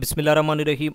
बिसमीम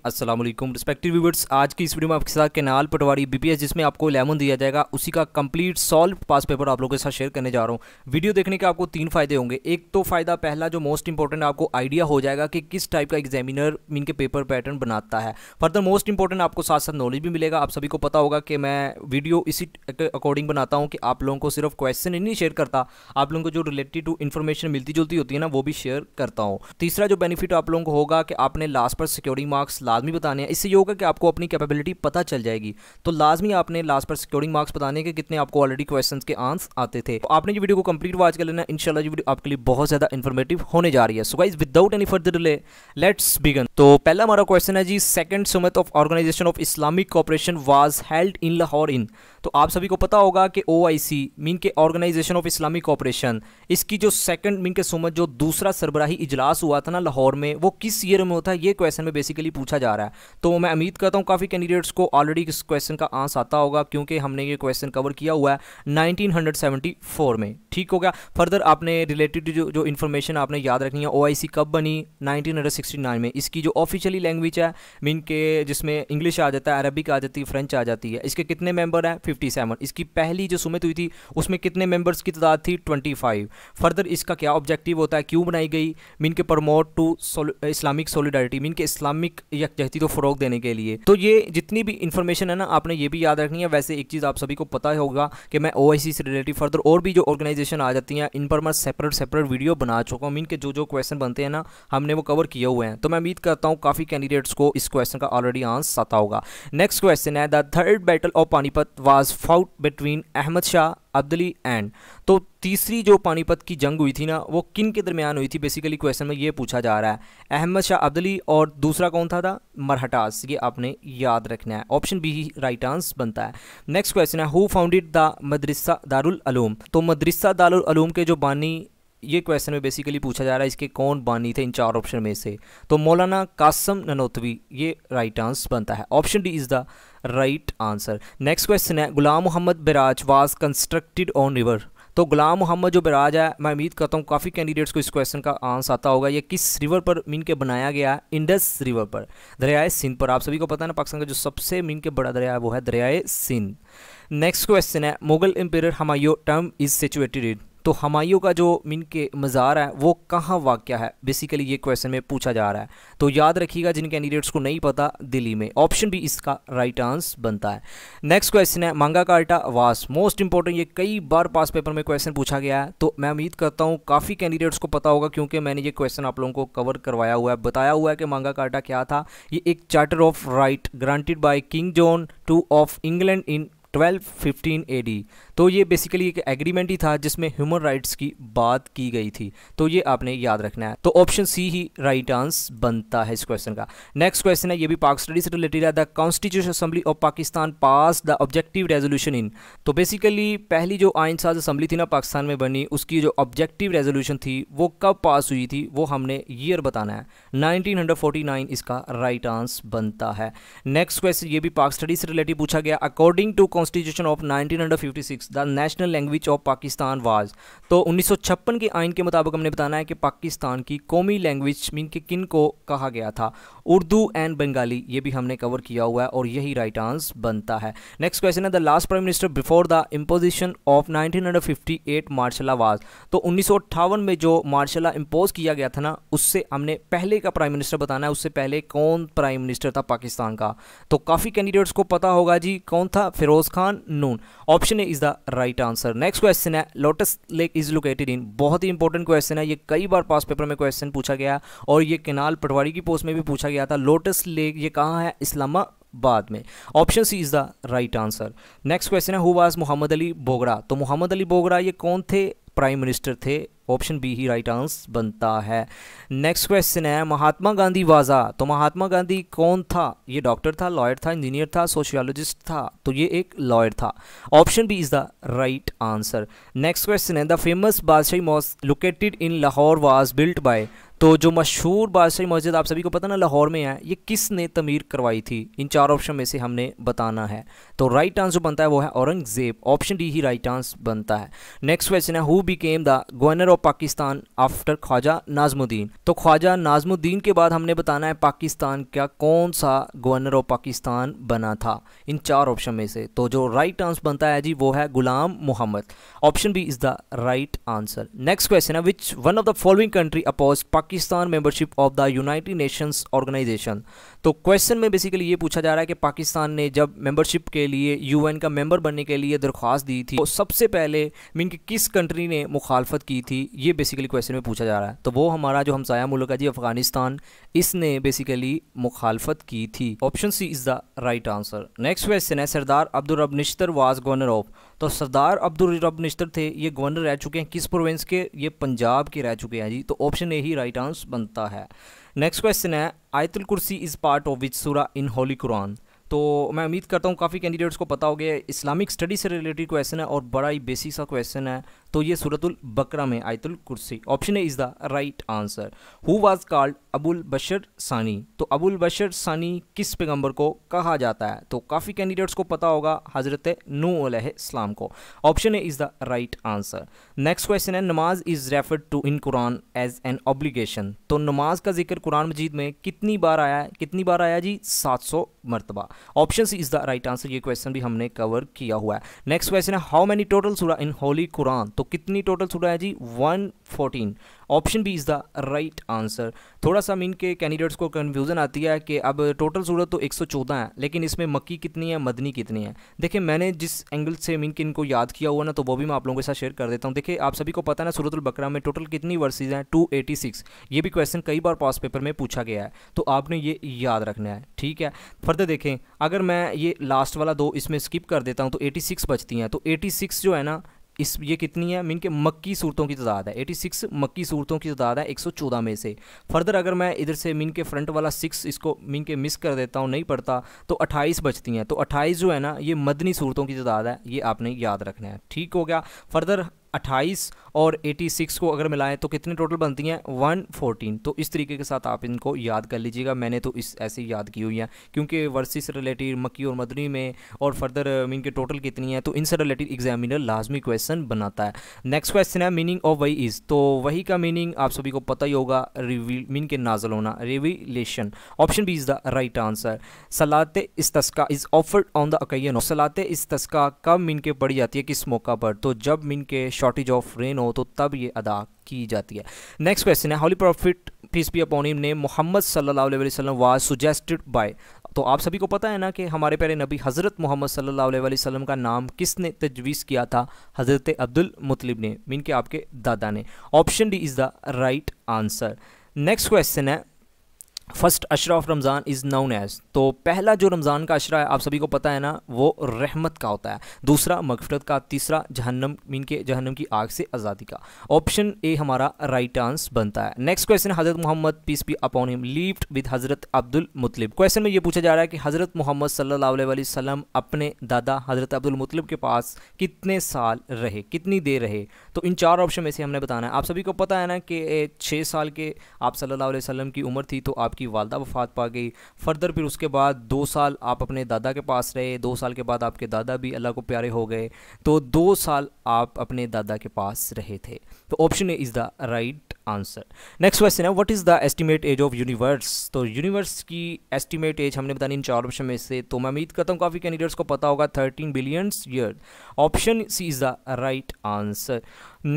असल respective viewers आज की इस वीडियो में आपके साथ केनाल पटवारी बीपीएस जिसमें आपको इलेवन दिया जाएगा उसी का कंप्लीट सॉल्व पास पेपर आप लोगों के साथ शेयर करने जा रहा हूँ वीडियो देखने के आपको तीन फायदे होंगे एक तो फ़ायदा पहला जो मोस्ट इंपॉर्टेंट आपको आइडिया हो जाएगा कि किस टाइप का एग्जामिनर मीन के पेपर पैटर्न बनाता है फर्दर मोस्ट इंपॉर्टेंट आपको साथ साथ नॉलेज भी मिलेगा आप सभी को पता होगा कि मैं वीडियो इसी अकॉर्डिंग बनाता हूँ कि आप लोगों को सिर्फ क्वेश्चन ही नहीं शेयर करता आप लोगों को जो रिलेटेड टू इन्फॉर्मेशन मिलती जुलती होती है ना वो भी शेयर करता हूँ तीसरा जो बेनिफिट आप लोगों को होगा कि आपने लास्ट पास पर सिक्योरिंग मार्क्स लाजमी बताने हैं इससे ये होगा कि आपको अपनी कैपेबिलिटी पता चल जाएगी तो लाजमी आपने लास्ट पर सिक्योरिंग मार्क्स बताने के कितने आपको ऑलरेडी क्वेश्चन के आंस आते थे तो आपने ये वीडियो को कंप्लीट वॉच कर लेना इनशाला ये वीडियो आपके लिए बहुत ज़्यादा इन्फॉर्मेटिव होने जा रही है so guys without any further delay let's begin तो पहला हमारा क्वेश्चन है जी second summit of organisation of Islamic cooperation was held in Lahore in तो आप सभी को पता होगा कि ओ आई सी मीन के ऑर्गेनाइजेशन ऑफ इस्लामिक ऑपरेशन इसकी जो सेकंड मीन के सुमत जो दूसरा सरबराही इजलास हुआ था ना लाहौर में वो किस ईयर में होता है ये क्वेश्चन में बेसिकली पूछा जा रहा है तो मैं उम्मीद करता हूँ काफ़ी कैंडिडेट्स को ऑलरेडी इस क्वेश्चन का आंस आता होगा क्योंकि हमने ये क्वेश्चन कवर किया हुआ है फोर में ठीक हो गया फर्दर आपने रिलेटेड जो जो इन्फॉर्मेशन आपने याद रखनी है सी कब बनी नाइन में इसकी जो ऑफिशियली लैंग्वेज है मीन के जिसमें इंग्लिश आ जाता है अरबिक आ जाती है फ्रेंच आ जाती है इसके कितने मेंबर हैं 57 इसकी पहली जो सुमित हुई थी उसमें कितने मेंबर्स की तादाद थी 25 फर्दर इसका क्या ऑब्जेक्टिव होता है क्यों बनाई गई मीन के promote to Islamic solidarity mean के इस्लामिक यकजहती को फ़रोग देने के लिए तो ये जितनी भी इंफॉर्मेशन है ना आपने ये भी याद रखनी है वैसे एक चीज़ आप सभी को पता होगा कि मैं ओ से रिलेटेड फर्दर और भी जो ऑर्गेनाइजेशन आ जाती हैं इन पर मैं सेपरेट सेपरेट वीडियो बना चुका हूँ मीन के जो जो क्वेश्चन बनते हैं ना हमने वो कवर किए हुए हैं तो मैं उम्मीद करता हूँ काफ़ी कैंडिडेट्स को इस क्वेश्चन का ऑलरेडी आंसर आता होगा नेक्स्ट क्वेश्चन है the third battle of Panipat was was fought between Ahmad Shah Abdali and तो तीसरी जो पानीपत की जंग हुई थी ना वो किन के दरमियान हुई थी बेसिकली क्वेश्चन में ये पूछा जा रहा है अहमद शाह अब्दली और दूसरा कौन था था मरहटास ये आपने याद रखना है ऑप्शन बी ही राइट आंसर बनता है नेक्स्ट क्वेश्चन है who founded the madrasa Darul Uloom तो मदरसा दारुल अलूम के जो बानी ये क्वेश्चन में बेसिकली पूछा जा रहा है इसके कौन बानी थे इन चार ऑप्शन में से तो मौलाना कासम ननोतवी ये राइट आंसर बनता है option D is the right answer next question है Ghulam Mohammad barrage was constructed on river तो गुलाम मोहम्मद जो बिराज है मैं उम्मीद करता हूँ काफ़ी कैंडिडेट्स को इस क्वेश्चन का आंसर आता होगा ये किस रिवर पर मीन के बनाया गया है इंडस रिवर पर दरियाए सिंध पर आप सभी को पता है ना पाकिस्तान का जो सबसे मीन के बड़ा दरिया है वो है दरियाए सिंध नेक्स्ट क्वेश्चन है मुगल एम्पेयर हमायों टर्म इज़ सिचुएटेड तो हमायों का जो मिन के मज़ार है वो कहाँ वाक़ है बेसिकली ये क्वेश्चन में पूछा जा रहा है तो याद रखिएगा जिन कैंडिडेट्स को नहीं पता दिल्ली में ऑप्शन भी इसका राइट आंसर बनता है नेक्स्ट क्वेश्चन है मांगा कार्टा वास मोस्ट इंपॉर्टेंट ये कई बार पास पेपर में क्वेश्चन पूछा गया है तो मैं उम्मीद करता हूँ काफ़ी कैंडिडेट्स को पता होगा क्योंकि मैंने ये क्वेश्चन आप लोगों को कवर करवाया हुआ है बताया हुआ है कि मांगा कार्टा क्या था ये एक charter of right granted by king John two of England in 1215 AD तो ये बेसिकली एक एग्रीमेंट ही था जिसमें ह्यूमन राइट्स की बात की गई थी तो ये आपने याद रखना है तो ऑप्शन सी ही राइट आंसर बनता है इस क्वेश्चन का नेक्स्ट क्वेश्चन है ये भी पाक स्टडी से रिलेटेड है the constitution assembly of Pakistan pass the objective resolution in तो बेसिकली पहली जो आइन साज असम्बली थी ना पाकिस्तान में बनी उसकी जो ऑब्जेक्टिव रेजोल्यूशन थी वो कब पास हुई थी वो हमने ईयर बताना है नाइन इसका राइट आंस बनता है नेक्स्ट क्वेश्चन ये भी पाक स्टडी से रिलेटेड पूछा गया according to constitution of 1956 the national language of Pakistan was तो 1956 के आइन के मुताबिक हमने बताना है कि पाकिस्तान की कौमी लैंग्वेज मीन के किन को कहा गया था उर्दू एंड बंगाली ये भी हमने कवर किया हुआ है और यही राइट आंसर बनता है नेक्स्ट क्वेश्चन है the last prime minister before the imposition of 1958 martial law was तो उन्नीस में जो मार्शला इम्पोज किया गया था ना उससे हमने पहले का प्राइम मिनिस्टर बताना है उससे पहले कौन प्राइम मिनिस्टर था पाकिस्तान का तो काफ़ी कैंडिडेट्स को पता होगा जी कौन था Firoz Khan Noon option A is the right answer next question है lotus lake is located in बहुत ही इंपॉर्टेंट क्वेश्चन है ये कई बार पास पेपर में क्वेश्चन पूछा गया और ये केनाल पटवारी की पोस्ट में भी पूछा गया था लोटस लेक ये कहाँ है इस्लामा बाद में option C is the right answer next question है हु वाज मोहम्मद अली बोगरा तो मोहम्मद अली बोगरा ये कौन थे प्राइम मिनिस्टर थे ऑप्शन बी ही राइट आंसर बनता है नेक्स्ट क्वेश्चन है महात्मा गांधी वाजा तो महात्मा गांधी कौन था ये डॉक्टर था लॉयर था इंजीनियर था सोशियोलॉजिस्ट था तो ये एक लॉयर था option B is the right answer next question है the famous Badshahi mosque located in Lahore was built by तो जो मशहूर बादशाही मस्जिद आप सभी को पता ना लाहौर में है ये किसने तमीर करवाई थी इन चार ऑप्शन में से हमने बताना है तो राइट आंसर बनता है वो है औरंगज़ेब ऑप्शन डी ही राइट आंसर बनता है नेक्स्ट क्वेश्चन है who became the governor of Pakistan after Khwaja Nazimuddin तो ख्वाजा नाजमुद्दीन के बाद हमने बताना है पाकिस्तान का कौन सा गवर्नर ऑफ पाकिस्तान बना था इन चार ऑप्शन में से तो जो राइट आंसर बनता है जी वो है Ghulam Mohammad option B is the right answer next question है which one of the following country oppose Pakistan Pakistan membership of the United Nations organisation तो क्वेश्चन में बेसिकली ये पूछा जा रहा है कि पाकिस्तान ने जब मेंबरशिप के लिए यूएन का मेंबर बनने के लिए दरख्वास्त दी थी तो सबसे पहले मीन कि किस कंट्री ने मुखालफत की थी ये बेसिकली क्वेश्चन में पूछा जा रहा है तो वो हमारा जो हमसाया मुल्क है जी अफगानिस्तान इसने बेसिकली मुखालफत की थी option C is the right answer next question है Sardar Abdul Rab Nishtar was governor of तो सरदार अब्दुल रब निश्तर थे ये गवर्नर रह चुके हैं किस प्रोविंस के ये पंजाब के रह चुके हैं जी तो ऑप्शन ए ही राइट आंसर बनता है नेक्स्ट क्वेश्चन है आयतुल कुर्सी इज़ पार्ट ऑफ विच सूरा इन होली कुरान तो मैं उम्मीद करता हूँ काफ़ी कैंडिडेट्स को पता हो गया इस्लामिक स्टडी से रिलेटेड क्वेश्चन है और बड़ा ही बेसिक सा क्वेश्चन है तो ये सूरतुल बकरा में Ayatul Kursi option A is the right answer who was called Abul Bashar Sani तो अबुल बशर सानी किस पैगम्बर को कहा जाता है तो काफ़ी कैंडिडेट्स को पता होगा हज़रत नू अलैहिस्सलाम को option A is the right answer next question है namaz is referred to in Quran as an obligation तो नमाज का जिक्र कुरान मजीद में कितनी बार आया है कितनी बार आया जी सौ मरतबा option C is the right answer ये क्वेश्चन भी हमने कवर किया हुआ है नेक्स्ट क्वेश्चन है how many total surah in holy Quran तो कितनी टोटल स्टूडेंट है जी one fourteen option B is the right answer थोड़ा सा मीन के कैंडिडेट्स को कन्फ्यूज़न आती है कि अब टोटल सूरत तो 114 है लेकिन इसमें मक्की कितनी है मदनी कितनी है देखिए मैंने जिस एंगल से मीन के इनको याद किया हुआ ना तो वो भी मैं आप लोगों के साथ शेयर कर देता हूँ देखिए आप सभी को पता ना सूरतुल बकरा में टोटल कितनी वर्सेज हैं टू ये भी क्वेश्चन कई बार पास पेपर में पूछा गया है तो आपने ये याद रखना है ठीक है फर्दर देखें अगर मैं ये लास्ट वाला दो इसमें स्किप कर देता हूँ तो एटी बचती हैं तो एटी जो है ना इस ये कितनी है मीन के मक्की सूरतों की तादाद है 86 मक्की सूरतों की तादाद है 114 में से फर्दर अगर मैं इधर से मीन के फ्रंट वाला सिक्स इसको मीन के मिस कर देता हूँ नहीं पढ़ता तो अट्ठाईस बचती हैं तो अट्ठाईस जो है ना ये मदनी सूरतों की तादाद है ये आपने याद रखना है ठीक हो गया फर्दर अट्ठाईस और 86 को अगर मिलाएं तो कितने टोटल बनती हैं 114 तो इस तरीके के साथ आप इनको याद कर लीजिएगा मैंने तो इस ऐसे याद की हुई हैं क्योंकि वर्सिस से रिलेटेड मक्की और मदनी में और फर्दर मीन के टोटल कितनी है तो इनसे रिलेटेड एग्जामिनर लाजमी क्वेश्चन बनाता है नेक्स्ट क्वेश्चन है मीनिंग ऑफ वही इज़ तो वही का मीनिंग आप सभी को पता ही होगा रिवील मीन के नाजल होना revelation option B is the right answer salat is तस्का इज़ ऑफर्ड ऑन द अकैन सलात इस तस्का कब मीन के पढ़ी जाती है किस मौका पर तो जब मीन के शॉर्टेज ऑफ रेन हो तो तब ये अदा की जाती है नेक्स्ट क्वेश्चन है holy prophet peace be upon him ने मोहम्मद सल्लल्लाहु अलैहि वसल्लम वाज सुजेस्टेड बाय तो आप सभी को पता है ना कि हमारे प्यारे नबी हज़रत मोहम्मद सल्लल्लाहु अलैहि वसल्लम का नाम किसने तजवीज़ किया था हज़रत अब्दुल मुतलिब ने मीन के आपके दादा ने option D is the right answer next question है first Ashra of Ramzan is known as तो पहला जो रमज़ान का अशरा है आप सभी को पता है ना वो रहमत का होता है दूसरा मगफरत का तीसरा जहन्नम मीन के जहन्नम की आग से आज़ादी का ऑप्शन ए हमारा राइट आंस बनता है next question Hazrat Mohammad peace be upon him lived with Hazrat Abdul मुतलिब question में ये पूछा जा रहा है कि हज़रत मोहम्मद सल्ला वसलम अपने दादा हज़रत अब्दुल मुतलिब के पास कितने साल रहे कितनी देर रहे तो इन चार ऑप्शन में से हमने बताना है आप सभी को पता है ना कि छः साल के आप सल्ला वसलम की उम्र थी तो आप आपकी वालदा वफात पा गई फर्दर फिर उसके बाद दो साल आप अपने दादा के पास रहे दो साल के बाद आपके दादा भी अल्लाह को प्यारे हो गए तो दो साल आप अपने दादा के पास रहे थे तो option A is the right answer next question है what is the estimate age of universe तो यूनिवर्स की एस्टिमेट एज हमने बतानी इन चार ऑप्शन में से तो मैं उम्मीद करता हूँ काफ़ी कैंडिडेट्स को पता होगा thirteen billions year option C is the right answer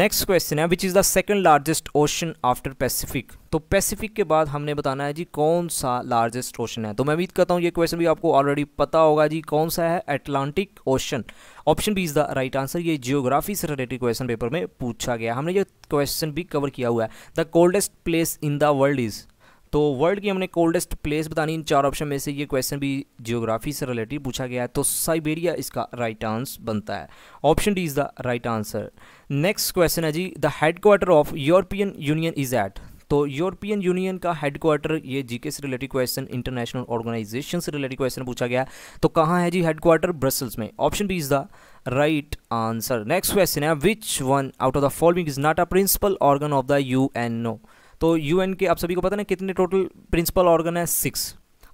next question है which is the second largest ocean after Pacific तो पैसिफिक के बाद हमने बताना है जी कौन सा लार्जेस्ट ओशन है तो मैं उम्मीद करता हूँ ये क्वेश्चन भी आपको ऑलरेडी पता होगा जी कौन सा है Atlantic ocean option B is the right answer ये जियोग्राफी से रिलेटेड क्वेश्चन पेपर में पूछा गया हमने ये क्वेश्चन भी कवर किया हुआ है the coldest place in the world is तो वर्ल्ड की हमने कोल्डेस्ट प्लेस बतानी इन चार ऑप्शन में से ये क्वेश्चन भी जियोग्राफी से रिलेटेड पूछा गया है तो साइबेरिया इसका राइट आंसर बनता है option D is the right answer next question है जी the headquarter of European Union is at तो यूरोपियन यूनियन का हेडक्वार्टर ये जीके से रिलेटेड क्वेश्चन इंटरनेशनल ऑर्गेनाइजेशन से रिलेटेड क्वेश्चन पूछा गया तो कहाँ है जी हेडक्वार्टर ब्रसल्स में option B is the right answer next question है which one out of the following is not a principal organ of the U तो यू के आप सभी को पता ना कितने टोटल प्रिंसिपल ऑर्गन है सिक्स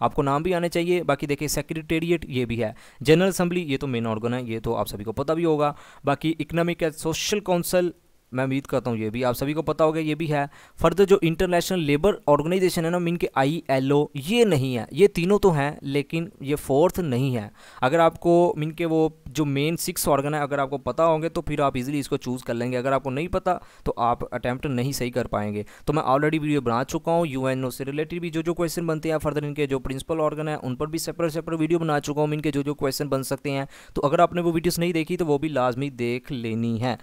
आपको नाम भी आने चाहिए बाकी देखिए सेक्रेटेरिएट ये भी है जनरल असेंबली ये तो मेन ऑर्गन है ये तो आप सभी को पता भी होगा बाकी इकोनॉमिक एंड सोशल काउंसिल मैं उम्मीद करता हूँ ये भी आप सभी को पता होगा ये भी है फर्दर जो इंटरनेशनल लेबर ऑर्गेनाइजेशन है ना मीन के आई एल ओ ये नहीं है ये तीनों तो हैं लेकिन ये फोर्थ नहीं है अगर आपको मीन के वो जो मेन सिक्स ऑर्गन है अगर आपको पता होंगे तो फिर आप इजीली इसको चूज़ कर लेंगे अगर आपको नहीं पता तो आप अटैम्प्ट नहीं सही कर पाएंगे तो मैं ऑलरेडी वीडियो बना चुका हूँ यू से रिलेटेड भी जो जो क्वेश्चन बनते हैं फर्दर इनके जो प्रिंसिपल ऑर्गन है उन पर भी सेपरेट सेपरेट वीडियो बना चुका हूँ इनके जो जो क्वेश्चन बन सकते हैं तो अगर आपने वो वीडियोज़ नहीं देखी तो वो भी लाजमी देख लेनी है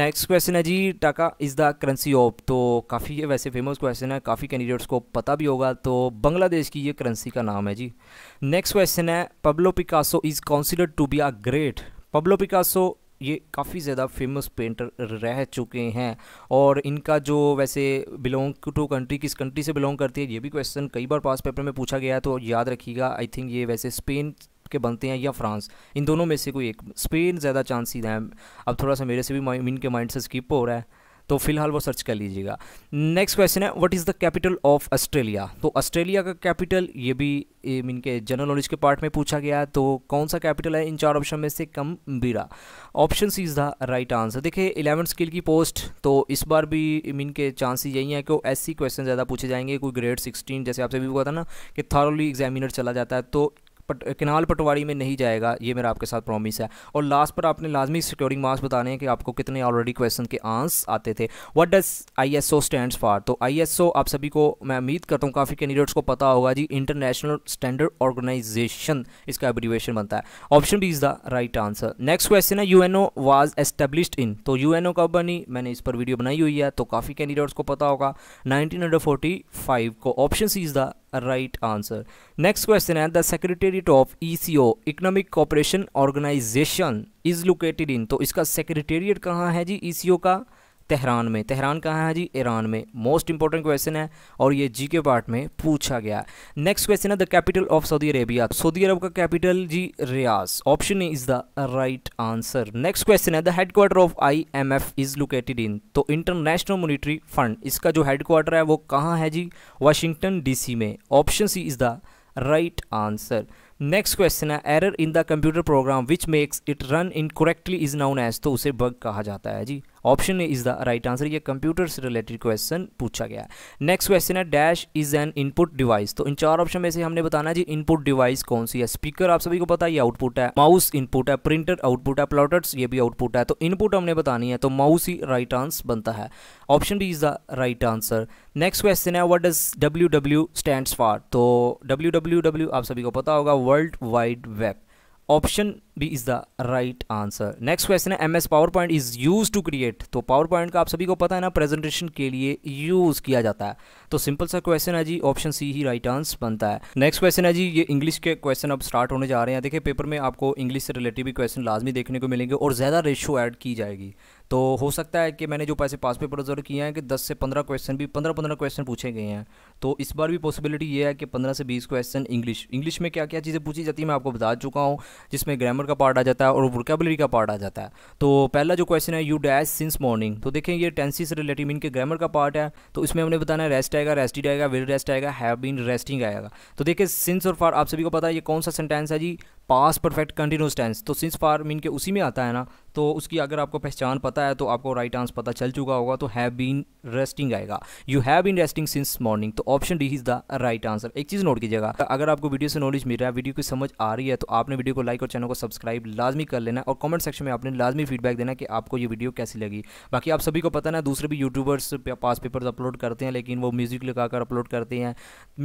नेक्स्ट क्वेश्चन है जी टाका इज़ द करेंसी ऑफ तो काफ़ी ये वैसे फेमस क्वेश्चन है काफ़ी कैंडिडेट्स को पता भी होगा तो बांग्लादेश की ये करेंसी का नाम है जी नेक्स्ट क्वेश्चन है Pablo Picasso is considered to be a great Pablo Picasso ये काफ़ी ज़्यादा फेमस पेंटर रह चुके हैं और इनका जो वैसे बिलोंग टू कंट्री किस कंट्री से बिलोंग करती है ये भी क्वेश्चन कई बार पास पेपर में पूछा गया है तो याद रखिएगा आई थिंक ये वैसे स्पेन के बनते हैं या फ्रांस इन दोनों में से कोई एक स्पेन ज़्यादा चांसेस हैं अब थोड़ा सा मेरे से भी इनके के माइंड से स्किप हो रहा है तो फिलहाल वो सर्च कर लीजिएगा नेक्स्ट क्वेश्चन है what is the capital of Australia तो ऑस्ट्रेलिया का कैपिटल ये भी इनके जनरल नॉलेज के पार्ट में पूछा गया है तो कौन सा कैपिटल है इन चार ऑप्शन में से Canberra option C is the right answer देखिए इलेवन स्किल की पोस्ट तो इस बार भी मीन के चांसेस यही हैं कि ऐसी क्वेश्चन ज़्यादा पूछे जाएंगे कोई ग्रेड सिक्सटीन जैसे आपसे भी हुआ था ना कि थारोली एग्जामिनर चला जाता है तो पट किनाल पटवारी में नहीं जाएगा ये मेरा आपके साथ प्रॉमिस है और लास्ट पर आपने लाजमी सिक्योरिंग मार्क्स बताने हैं कि आपको कितने ऑलरेडी क्वेश्चन के आंस आते थे what does I S O stand for तो आई एस ओ आप सभी को मैं उम्मीद करता हूँ काफ़ी कैंडिडेट्स को पता होगा जी इंटरनेशनल स्टैंडर्ड ऑर्गेनाइजेशन इसका एब्रीवेशन बनता है option B is the right answer next question है U N O was established in तो यू एन ओ कब बनी मैंने इस पर वीडियो बनाई हुई है तो काफ़ी कैंडिडेट्स को पता होगा नाइनटीन को option C is the right answer next question है the secretariat of ECO economic cooperation organisation is located in तो इसका सेक्रेटेरिएट कहाँ है जी ईसीओ e का तेहरान में तेहरान कहाँ है जी ईरान में मोस्ट इंपॉर्टेंट क्वेश्चन है और ये जी के पार्ट में पूछा गया नेक्स्ट क्वेश्चन है the capital of Saudi Arabia सऊदी अरब का कैपिटल जी Riyadh option A is the right answer next question है the headquarter of I M F is located in तो इंटरनेशनल मोनिट्री फंड इसका जो हेड क्वार्टर है वो कहाँ है जी वाशिंगटन सी में option C is the right answer next question है error in the computer program which makes it run incorrectly is known as तो उसे बग कहा जाता है जी option is the right answer ये कंप्यूटर से रिलेटेड क्वेश्चन पूछा गया नेक्स्ट क्वेश्चन है dash is an input device तो इन चार ऑप्शन में से हमने बताना है जी इनपुट डिवाइस कौन सी है स्पीकर आप सभी को पता है ये आउटपुट है माउस इनपुट है प्रिंटर आउटपुट है प्लॉटर्स ये भी आउटपुट है तो इनपुट हमने बतानी है तो माउस ही राइट आंसर बनता है option B is the right answer next question है what is W W stand for तो डब्ल्यू डब्ल्यू डब्ल्यू आप सभी को पता होगा world wide web option B is the right answer next question है M S PowerPoint is use to create तो PowerPoint का आप सभी को पता है ना प्रेजेंटेशन के लिए यूज़ किया जाता है तो सिंपल सा क्वेश्चन है जी ऑप्शन सी ही राइट आंसर बनता है नेक्स्ट क्वेश्चन है जी ये इंग्लिश के क्वेश्चन अब स्टार्ट होने जा रहे हैं देखिए पेपर में आपको इंग्लिश से रिलेटेड भी क्वेश्चन लाजमी देखने को मिलेंगे और ज़्यादा रेशो एड की जाएगी तो हो सकता है कि मैंने जो पैसे पास पेपर ऑब्जर्व किए हैं कि दस से पंद्रह क्वेश्चन भी पंद्रह पंद्रह क्वेश्चन पूछे गए हैं तो इस बार भी पॉसिबिलिटी ये है कि पंद्रह से बीस क्वेश्चन इंग्लिश इंग्लिश में क्या क्या चीज़ें पूछी जाती है मैं आपको बता चुका हूँ जिसमें ग्रामर का पार्ट आ जाता है और वर्कैबलरी का पार्ट आ जाता है तो पहला जो क्वेश्चन है यू डैश सिंस मॉर्निंग तो देखें ये टेंसी से रिलेटिव इनके ग्रामर का पार्ट है तो इसमें हमने बताना रेस्ट आएगा रेस्टिड आएगा विल रेस्ट आएगा हैव बीन रेस्टिंग आएगा तो देखिए सिंस और फार आप सभी को पता है ये कौन सा सेंटेंस है जी पास परफेक्ट कंटिन्यूस टेंस तो सिंस फार मीन के उसी में आता है ना तो उसकी अगर आपको पहचान पता है तो आपको राइट आंसर पता चल चुका होगा तो हैव बीन रेस्टिंग आएगा you have been resting since morning तो option D is the right answer एक चीज़ नोट कीजिएगा अगर आपको वीडियो से नॉलेज मिल रहा है वीडियो की समझ आ रही है तो आपने वीडियो को लाइक और चैनल को सब्सक्राइब लाजमी कर लेना और कमेंट सेक्शन में आपने लाजमी फीडबैक देना कि आपको ये वीडियो कैसी लगी बाकी आप सभी को पता ना दूसरे भी यूट्यूबर्स पास पेपर्स अपलोड करते हैं लेकिन वो म्यूज़िक लगाकर अपलोड करते हैं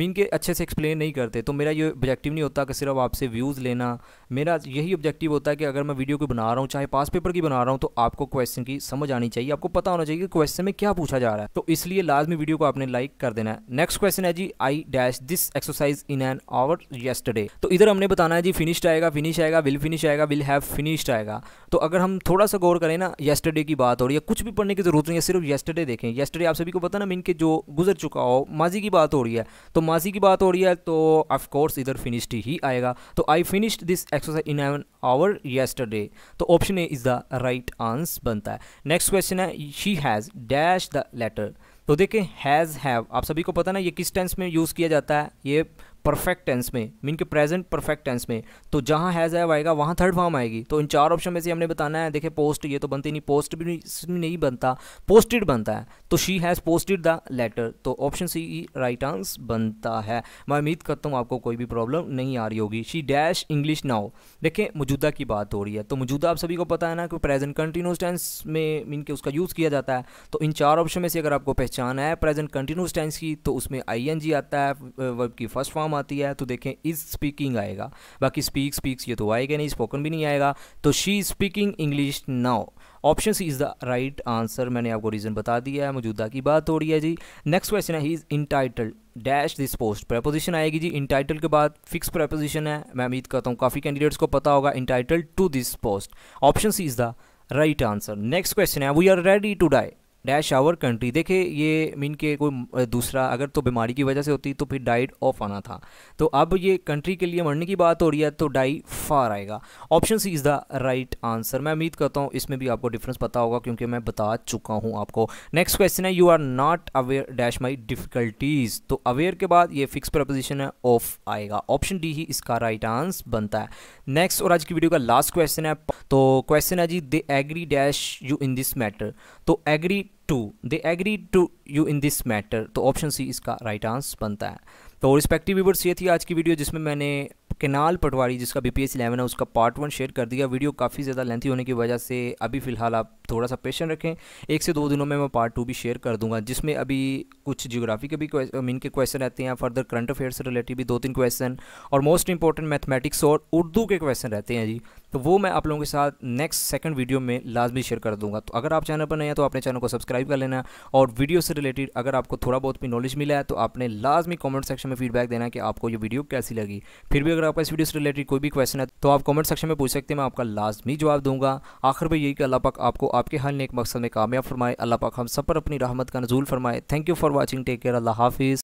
मीन के अच्छे से एक्सप्लेन नहीं करते तो मेरा ये ऑब्जेक्टिव नहीं होता कि सिर्फ आपसे व्यूज़ लेना मेरा यही ऑब्जेक्टिव होता है कि अगर मैं वीडियो को बना रहा हूँ चाहे पास पेपर की बना रहा हूँ तो आपको क्वेश्चन की समझ आनी चाहिए आपको पता होना चाहिए कि क्वेश्चन में क्या पूछा जा रहा है तो इसलिए लाजमी वीडियो को आपने लाइक कर देना है नेक्स्ट क्वेश्चन है जी I dash this exercise in an hour yesterday तो इधर हमने बताना है जी फिनिश आएगा फिनिश आएगा विल फिनिश आएगा विल हैव फिनिश्ड आएगा तो अगर हम थोड़ा सा गौर करें ना येस्टरडे की बात हो रही है कुछ भी पढ़ने की जरूरत नहीं है सिर्फ येस्टरडे देखें येस्टरडे आप सभी को पता ना मीन के जो गुजर चुका हो माजी की बात हो रही है तो माजी की बात हो रही है तो ऑफकोर्स इधर फिनिश्ड ही आएगा तो I finished this exercise in an hour yesterday तो option A is the right answer बनता है नेक्स्ट क्वेश्चन है she has dash the letter तो देखें हैज़ हैव आप सभी को पता ना ये किस टेंस में यूज़ किया जाता है ये परफेक्ट टेंस में मीन के प्रेजेंट परफेक्ट टेंस में तो जहाँ हैज़ एव आएगा वहाँ थर्ड फॉर्म आएगी तो इन चार ऑप्शन में से हमने बताना है देखिए पोस्ट ये तो बनती नहीं पोस्ट भी नहीं बनता पोस्टेड बनता है तो she has posted the letter तो ऑप्शन सी ई राइट आंस बनता है मैं उम्मीद करता हूँ आपको कोई भी प्रॉब्लम नहीं आ रही होगी शी डैश इंग्लिश नाउ देखिए मौजूदा की बात हो रही है तो मौजूदा आप सभी को पता है ना कि प्रेजेंट कंटिन्यूस टेंस में मीन के उसका यूज़ किया जाता है तो इन चार ऑप्शन में से अगर आपको पहचान है प्रेजेंट कंटिन्यूस टेंस की तो उसमें आई आता है वर्ब की फर्स्ट फॉर्म फॉर्म आती है तो देखें इज स्पीकिंग आएगा बाकी स्पीक स्पीक्स ये तो आएगा नहीं स्पोकन भी नहीं आएगा तो she is speaking English now option C is the right answer मैंने आपको रीज़न बता दिया है मौजूदा की बात हो रही है जी नेक्स्ट क्वेश्चन है he is entitled dash this post preposition आएगी जी इंटाइटल के बाद फिक्स प्रपोजिशन है मैं उम्मीद करता हूँ काफ़ी कैंडिडेट्स को पता होगा entitled to this post option C is the right answer next question है we are ready to die dash our country देखिए ये मीन के कोई दूसरा अगर तो बीमारी की वजह से होती तो फिर डाइड ऑफ आना था तो अब ये कंट्री के लिए मरने की बात हो रही है तो डाई फार आएगा option C is the right answer मैं उम्मीद करता हूँ इसमें भी आपको डिफरेंस पता होगा क्योंकि मैं बता चुका हूँ आपको नेक्स्ट क्वेश्चन है you are not aware dash my difficulties तो अवेयर के बाद ये फिक्स प्रपोजिशन है ऑफ आएगा ऑप्शन डी ही इसका राइट आंसर बनता है नेक्स्ट और आज की वीडियो का लास्ट क्वेश्चन है तो क्वेश्चन है जी they agree dash you in this matter तो agree to they agree to you in this matter तो ऑप्शन सी इसका राइट right आंसर बनता है तो रिस्पेक्टिव व्यूवर्स ये थी आज की वीडियो जिसमें मैंने केनाल पटवारी जिसका बी पी एस इलेवन है उसका पार्ट वन शेयर कर दिया वीडियो काफ़ी ज़्यादा लेंथी होने की वजह से अभी फ़िलहाल आप थोड़ा सा पेशेंट रखें एक से दो दिनों में मैं पार्ट टू भी शेयर कर दूंगा जिसमें अभी कुछ जियोग्राफी के भी मीन के क्वेश्चन रहते हैं फर्दर करंट अफेयर से रिलेटेड भी दो तीन क्वेश्चन और मोस्ट इंपॉर्टेंट मैथमेटिक्स और उर्दू के क्वेश्चन रहते हैं जी तो वो मैं आप लोगों के साथ नेक्स्ट सेकंड वीडियो में लाजमी शेयर कर दूंगा तो अगर आप चैनल पर नए हैं तो अपने चैनल को सब्सक्राइब कर लेना और वीडियो से रिलेटेड अगर आपको थोड़ा बहुत भी नॉलेज मिला है तो आपने लाजमी कॉमेंट सेक्शन में फीडबैक देना कि आपको ये वीडियो कैसी लगी फिर भी अगर आपका इस वीडियो से रिलेटेड कोई भी क्वेश्चन है तो आप कमेंट सेक्शन में पूछ सकते हैं मैं आपका लाजमी जवाब दूंगा आखिर में यही कि अल्लाह पाक आपको आपके ने नेक मकसद में कामयाब फरमाए अल्लाह पाक हम सब पर अपनी रहमत का नजूल फरमाए thank you for watching take care अल्लाह हाफिज़